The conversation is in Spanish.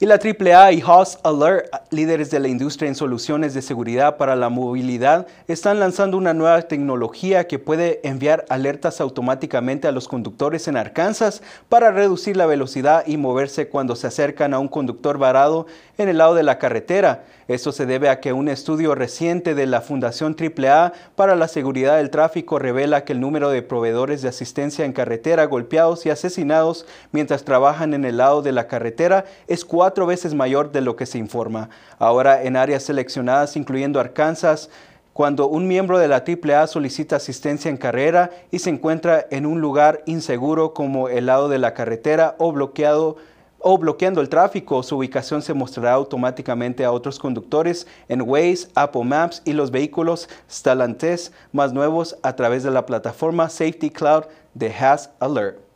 Y la AAA y Haas Alert, líderes de la industria en soluciones de seguridad para la movilidad, están lanzando una nueva tecnología que puede enviar alertas automáticamente a los conductores en Arkansas para reducir la velocidad y moverse cuando se acercan a un conductor varado en el lado de la carretera. Esto se debe a que un estudio reciente de la Fundación AAA para la Seguridad del Tráfico revela que el número de proveedores de asistencia en carretera golpeados y asesinados mientras trabajan en el lado de la carretera es cuatro cuatro veces mayor de lo que se informa. Ahora, en áreas seleccionadas, incluyendo Arkansas, cuando un miembro de la AAA solicita asistencia en carrera y se encuentra en un lugar inseguro como el lado de la carretera o bloqueado o bloqueando el tráfico, su ubicación se mostrará automáticamente a otros conductores en Waze, Apple Maps y los vehículos Stellantis más nuevos a través de la plataforma Safety Cloud de Has Alert.